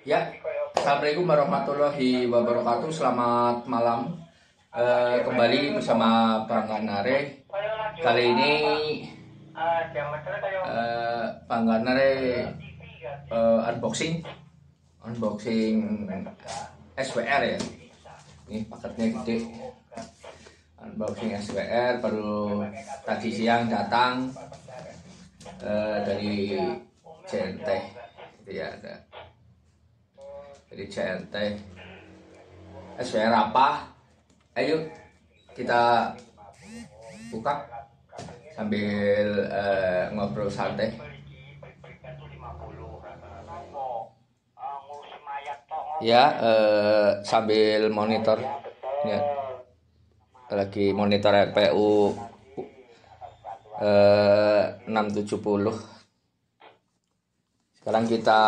Ya, Assalamualaikum warahmatullahi wabarakatuh. Selamat malam. E, kembali bersama Bang Ganare. Kali ini e, Bang e, unboxing, unboxing SWR ya. Ini paketnya gede. Unboxing SWR baru tadi siang datang e, dari Jente. Ya, ada jadi CRT SWR apa ayo kita buka sambil uh, ngobrol santai ya uh, sambil monitor ya lagi monitor RPU eh, 670 sekarang kita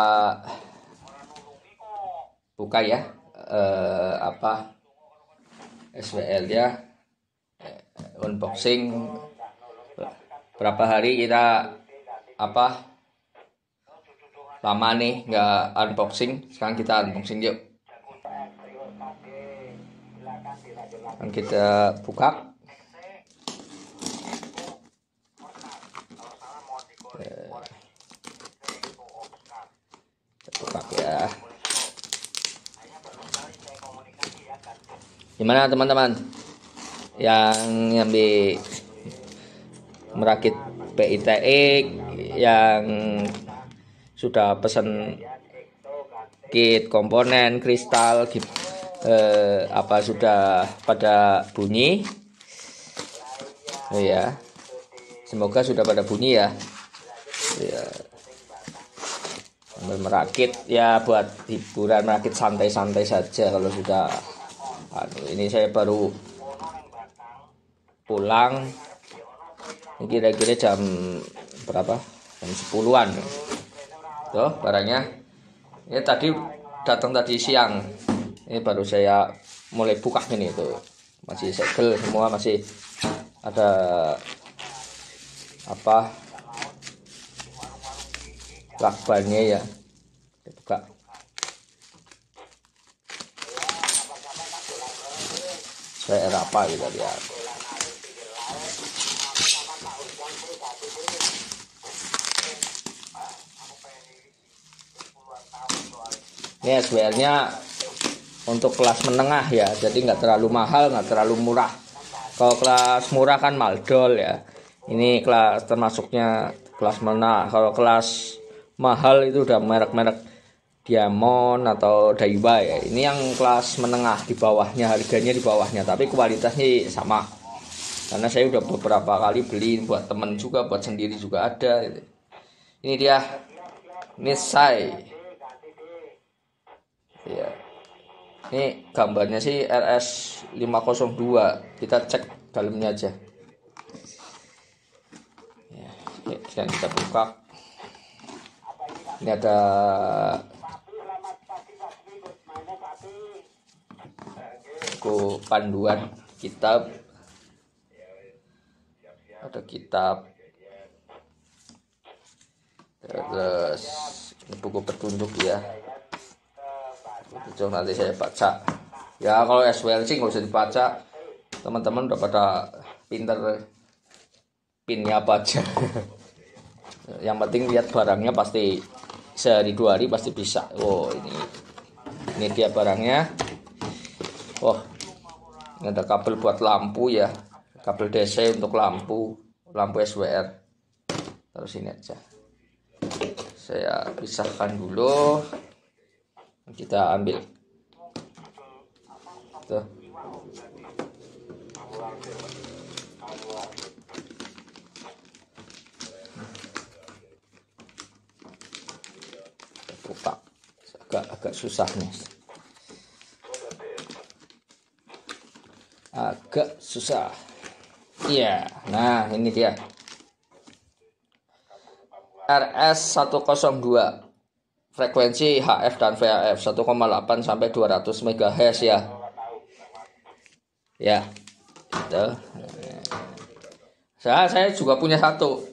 buka ya eh, apa SWL ya eh, unboxing berapa hari kita apa lama nih nggak unboxing sekarang kita unboxing yuk sekarang kita buka eh, buka ya Gimana teman-teman? Yang nyambi merakit PITE yang sudah pesan kit komponen kristal eh, apa sudah pada bunyi oh, ya semoga sudah pada bunyi ya ya merakit ya buat hiburan merakit santai-santai saja kalau sudah Aduh, ini saya baru pulang kira-kira jam berapa jam 10-an tuh barangnya ini tadi datang tadi siang ini baru saya mulai buka ini tuh masih segel semua masih ada apa lakbannya ya buka saya apa kita gitu lihat ini SBR-nya untuk kelas menengah ya jadi nggak terlalu mahal nggak terlalu murah kalau kelas murah kan maldol ya ini kelas termasuknya kelas menengah kalau kelas mahal itu udah merek-merek Diamond atau Daiwa ya. Ini yang kelas menengah di bawahnya harganya di bawahnya tapi kualitasnya sama. Karena saya udah beberapa kali beli buat temen juga, buat sendiri juga ada. Gitu. Ini dia Nisai. Ya. Ini gambarnya sih RS 502. Kita cek dalamnya aja. Ya, dan kita buka. Ini ada buku panduan kitab ada kitab terus ini buku petunjuk ya petunjuk nanti saya baca ya kalau SWL sih nggak usah dibaca teman-teman udah pada pinter pinnya baca. yang penting lihat barangnya pasti sehari dua hari pasti bisa oh ini ini dia barangnya ini ada kabel buat lampu ya, kabel DC untuk lampu, lampu SWR. Terus ini aja. Saya pisahkan dulu. Kita ambil. Tuh. Buka. Agak agak susah nih. agak susah iya nah ini dia RS 102 frekuensi HF dan VHF 1,8 sampai 200 MHz ya. Ya. Itu. Saya saya juga punya satu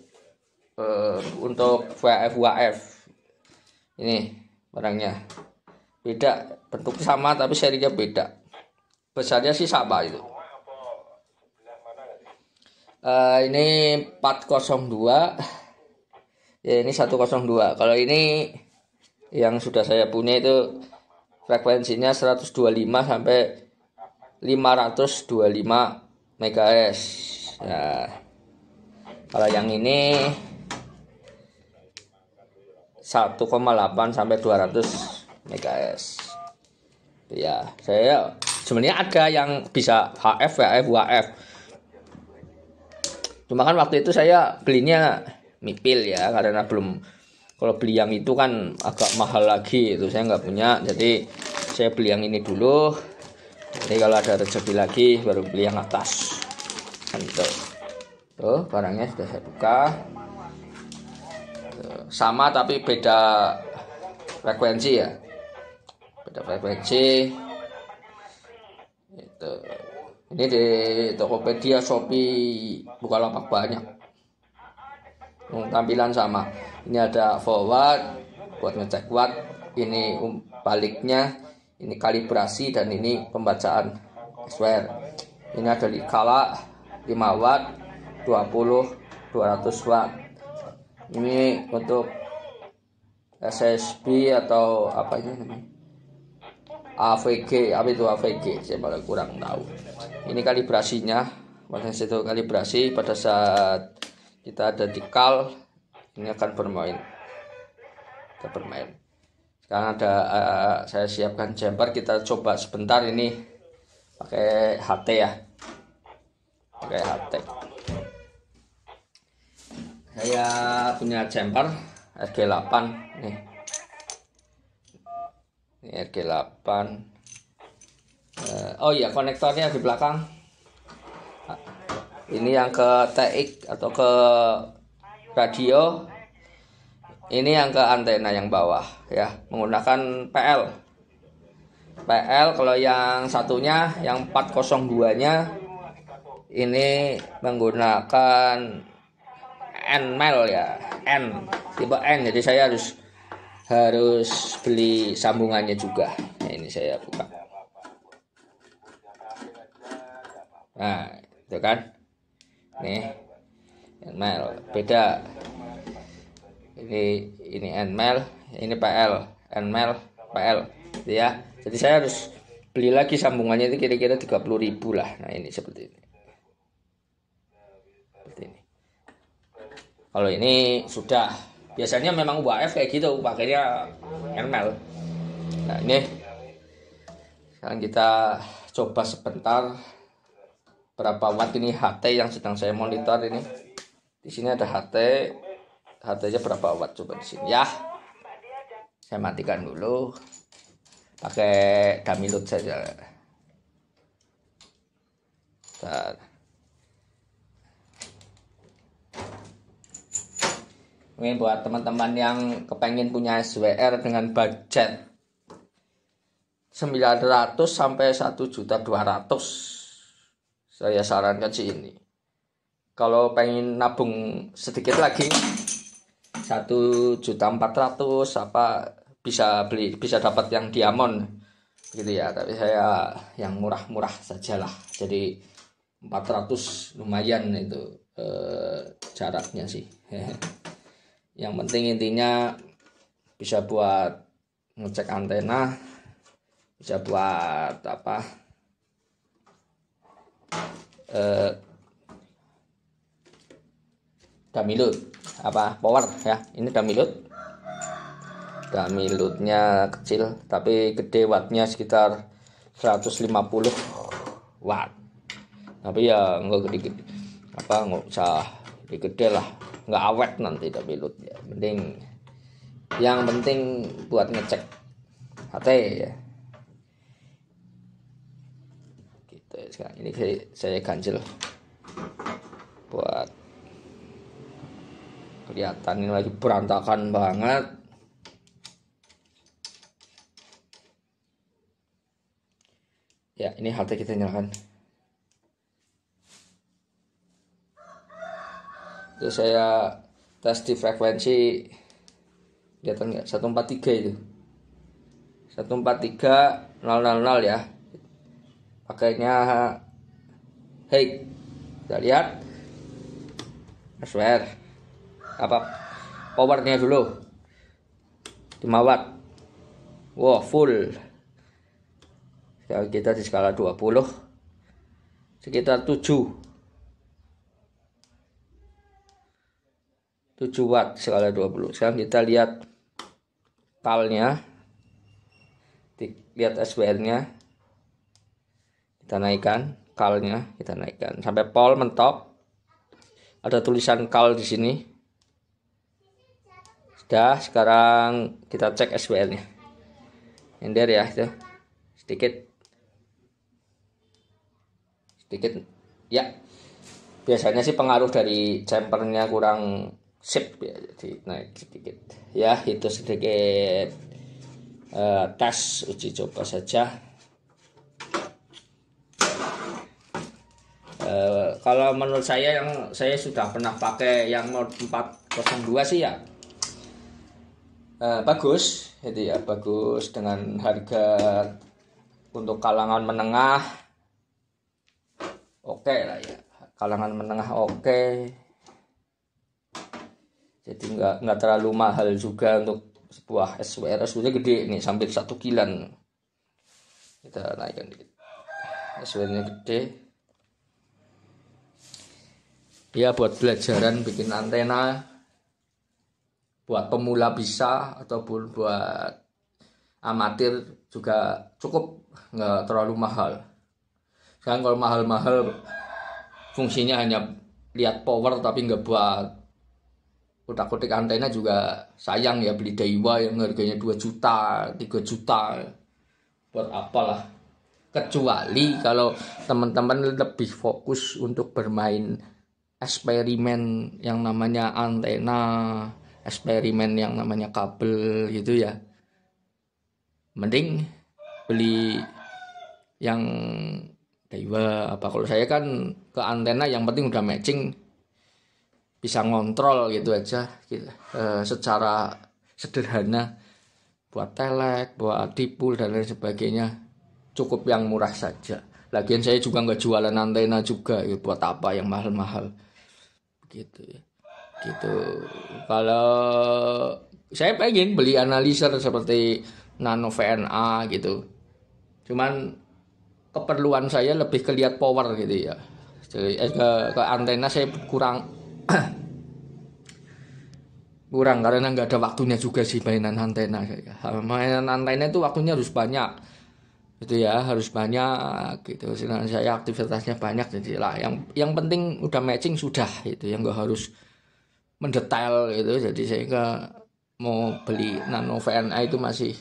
uh, untuk VHF UHF. Ini barangnya. Beda, bentuk sama tapi serinya beda. Besarnya sih sama itu. Uh, ini 402. Ya ini 102. Kalau ini yang sudah saya punya itu frekuensinya 125 sampai 525 MHz. ya. kalau yang ini 1,8 sampai 200 MHz. Ya, saya sebenarnya ada yang bisa HF, HF, UHF. Cuma kan waktu itu saya belinya mipil ya karena belum kalau beli yang itu kan agak mahal lagi itu saya nggak punya jadi saya beli yang ini dulu jadi kalau ada rezeki lagi baru beli yang atas untuk tuh barangnya sudah saya buka sama tapi beda frekuensi ya beda frekuensi itu ini di Tokopedia, Shopee, Bukalapak banyak. Hmm, tampilan sama. Ini ada forward buat ngecek watt, ini um, baliknya, ini kalibrasi dan ini pembacaan square. Ini ada di kala 5 watt, 20, 200 watt. Ini untuk SSB atau apa ini namanya? AVG, apa itu AVG? Saya malah kurang tahu ini kalibrasinya pada itu kalibrasi pada saat kita ada di kal ini akan bermain kita bermain sekarang ada uh, saya siapkan jumper kita coba sebentar ini pakai HT ya pakai HT saya punya jumper RG8 nih ini RG8 oh iya konektornya di belakang ini yang ke TX atau ke radio ini yang ke antena yang bawah ya menggunakan PL PL kalau yang satunya yang 402 nya ini menggunakan N NML ya N tipe N jadi saya harus harus beli sambungannya juga nah, ini saya buka nah itu kan nih nml beda ini ini nml ini pl nml pl gitu ya jadi saya harus beli lagi sambungannya itu kira-kira 30 ribu lah nah ini seperti ini seperti ini kalau ini sudah biasanya memang UAF kayak gitu pakainya nml nah ini sekarang kita coba sebentar berapa watt ini HT yang sedang saya monitor ini di sini ada HT HT-nya berapa watt coba di sini ya saya matikan dulu pakai dummy load saja Bentar. Ini buat teman-teman yang kepengen punya SWR dengan budget 900 sampai 1 juta 200 saya sarankan sih ini. Kalau pengen nabung sedikit lagi, satu juta empat ratus apa bisa beli bisa dapat yang diamond gitu ya tapi saya yang murah-murah sajalah jadi 400 lumayan itu eh, jaraknya sih yang penting intinya bisa buat ngecek antena bisa buat apa eh, damilut apa power ya ini damilut damilutnya kecil tapi gede wattnya sekitar 150 watt tapi ya enggak gede-gede apa nggak usah gede lah nggak awet nanti damilut ya mending yang penting buat ngecek HT ya sekarang ini saya, saya ganjel buat kelihatan ini lagi berantakan banget ya ini halte kita nyalakan itu saya tes di frekuensi kelihatan nggak 143 itu 143 000 ya pakainya hey kita lihat swear apa powernya dulu 5 watt wow full sekarang kita di skala 20 sekitar 7 7 watt skala 20 sekarang kita lihat talnya lihat SWR nya kita naikkan kalnya kita naikkan sampai pol mentok ada tulisan kal di sini sudah sekarang kita cek SWL nya ender ya itu sedikit sedikit ya biasanya sih pengaruh dari chambernya kurang sip ya jadi naik sedikit ya itu sedikit uh, tes uji coba saja Eh, kalau menurut saya yang saya sudah pernah pakai yang mode 402 sih ya uh, bagus jadi ya bagus dengan harga untuk kalangan menengah oke okay lah ya kalangan menengah oke okay. jadi nggak nggak terlalu mahal juga untuk sebuah SWR sebenarnya gede nih sampai satu kilan kita naikkan dikit SWR nya gede ya buat belajaran bikin antena buat pemula bisa ataupun buat amatir juga cukup nggak terlalu mahal sekarang kalau mahal-mahal fungsinya hanya lihat power tapi nggak buat kutak-kutik antena juga sayang ya beli Daiwa yang harganya 2 juta 3 juta buat apalah kecuali kalau teman-teman lebih fokus untuk bermain eksperimen yang namanya antena, eksperimen yang namanya kabel gitu ya. Mending beli yang Daiwa apa kalau saya kan ke antena yang penting udah matching bisa ngontrol gitu aja gitu. E, secara sederhana buat telek, buat dipul dan lain sebagainya cukup yang murah saja. Lagian saya juga nggak jualan antena juga ya, buat apa yang mahal-mahal gitu ya gitu kalau saya pengen beli analizer seperti nano VNA gitu cuman keperluan saya lebih kelihat power gitu ya jadi eh, ke, ke antena saya kurang kurang karena nggak ada waktunya juga sih mainan antena saya mainan antena itu waktunya harus banyak itu ya harus banyak gitu sedangkan saya aktivitasnya banyak jadi lah yang yang penting udah matching sudah itu yang gak harus mendetail gitu jadi saya nggak mau beli nano VNA itu masih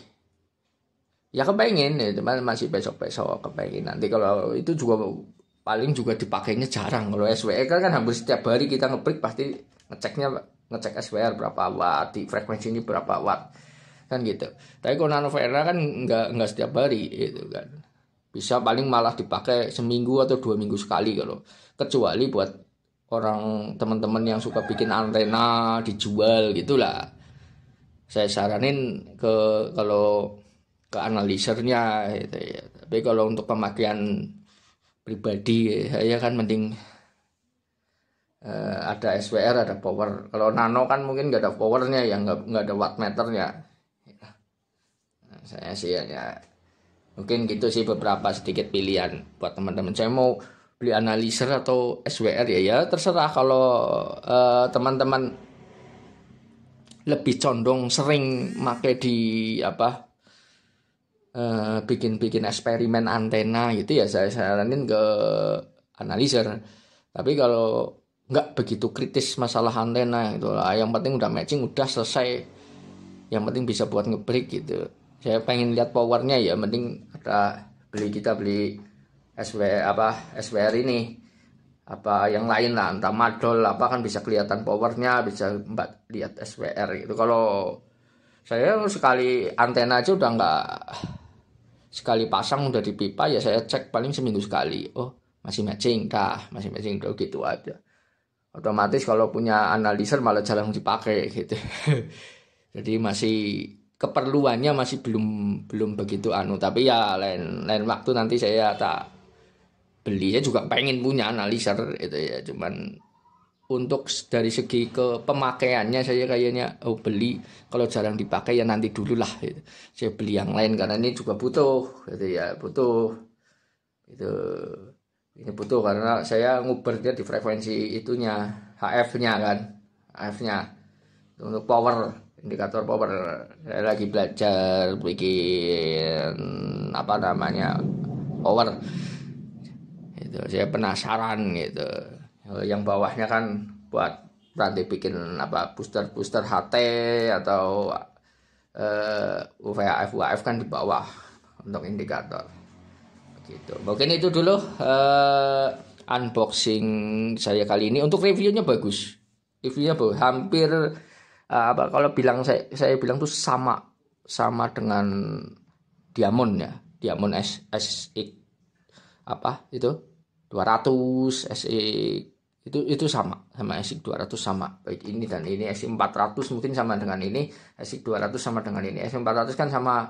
ya kepengen ya cuman masih besok besok kepengen nanti kalau itu juga paling juga dipakainya jarang kalau SWR kan, kan hampir setiap hari kita ngeprint pasti ngeceknya ngecek SWR berapa watt di frekuensi ini berapa watt kan gitu tapi kalau nano kan nggak nggak setiap hari gitu kan bisa paling malah dipakai seminggu atau dua minggu sekali kalau kecuali buat orang teman-teman yang suka bikin antena dijual gitulah saya saranin ke kalau ke analisernya gitu ya tapi kalau untuk pemakaian pribadi saya kan mending uh, ada SWR ada power kalau nano kan mungkin nggak ada powernya ya nggak nggak ada wattmeternya saya sih ya, ya, mungkin gitu sih beberapa sedikit pilihan buat teman-teman saya mau beli analizer atau SWR ya ya terserah kalau teman eh, teman-teman lebih condong sering make di apa bikin eh, bikin-bikin eksperimen antena gitu ya saya saranin ke analizer tapi kalau nggak begitu kritis masalah antena gitu lah yang penting udah matching udah selesai yang penting bisa buat ngebreak gitu saya pengen lihat powernya ya mending ada beli kita beli SW apa SWR ini apa yang lain lah entah madol apa kan bisa kelihatan powernya bisa mbak lihat SWR itu kalau saya sekali antena aja udah nggak sekali pasang udah di pipa ya saya cek paling seminggu sekali oh masih matching dah masih matching udah gitu aja otomatis kalau punya analyzer malah jarang dipakai gitu jadi masih keperluannya masih belum belum begitu anu tapi ya lain lain waktu nanti saya tak beli saya juga pengen punya analizer itu ya cuman untuk dari segi ke pemakaiannya saya kayaknya oh beli kalau jarang dipakai ya nanti dulu lah gitu. saya beli yang lain karena ini juga butuh gitu ya butuh itu ini butuh karena saya ngubernya di frekuensi itunya HF-nya kan HF-nya untuk power indikator power saya lagi belajar bikin apa namanya power itu saya penasaran gitu yang bawahnya kan buat nanti bikin apa booster booster HT atau uh, eh, UVAF UAF kan di bawah untuk indikator gitu mungkin itu dulu uh, unboxing saya kali ini untuk reviewnya bagus reviewnya bagus. hampir Eh, apa kalau bilang saya saya bilang tuh sama sama dengan diamond ya diamond S SX apa itu 200 SE itu itu sama sama SX 200 sama baik ini dan ini SX 400 mungkin sama dengan ini SX 200 sama dengan ini SX 400 kan sama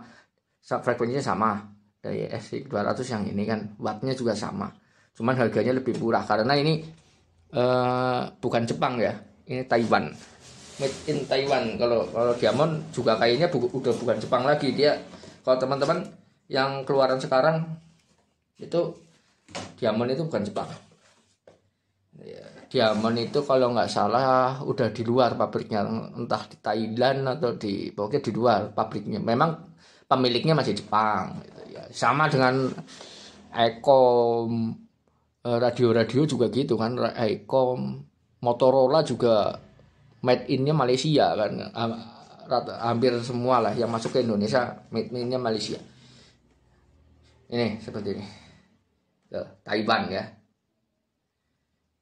frekuensinya sama dari SX 200 yang ini kan wattnya juga sama cuman harganya lebih murah karena ini eh, bukan Jepang ya ini Taiwan made in Taiwan kalau kalau diamond juga kayaknya bu, udah bukan Jepang lagi dia kalau teman-teman yang keluaran sekarang itu diamond itu bukan Jepang ya, diamond itu kalau nggak salah udah di luar pabriknya entah di Thailand atau di pokoknya di luar pabriknya memang pemiliknya masih Jepang gitu ya sama dengan Ecom eh, radio-radio juga gitu kan Ecom Motorola juga made innya Malaysia kan hampir semua lah yang masuk ke Indonesia made innya Malaysia ini seperti ini Taiwan ya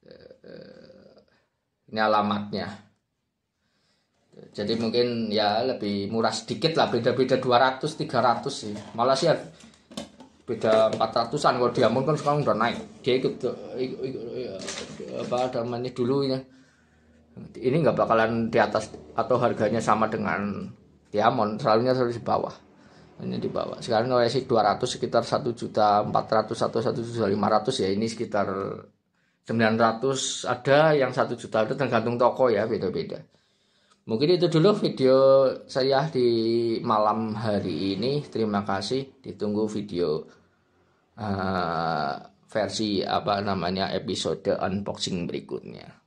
eh, eh, ini alamatnya jadi mungkin ya lebih murah sedikit lah beda-beda 200 300 sih malah sih ya, beda 400-an kalau diamun kan sekarang udah naik dia ikut, ikut, ikut apa namanya dulu ya ini nggak bakalan di atas atau harganya sama dengan diamond selalunya selalu di bawah ini di bawah sekarang OSI 200 sekitar 1 juta 400 atau 1 juta 500 ya ini sekitar 900 ada yang 1 juta itu tergantung toko ya beda-beda mungkin itu dulu video saya di malam hari ini terima kasih ditunggu video uh, versi apa namanya episode unboxing berikutnya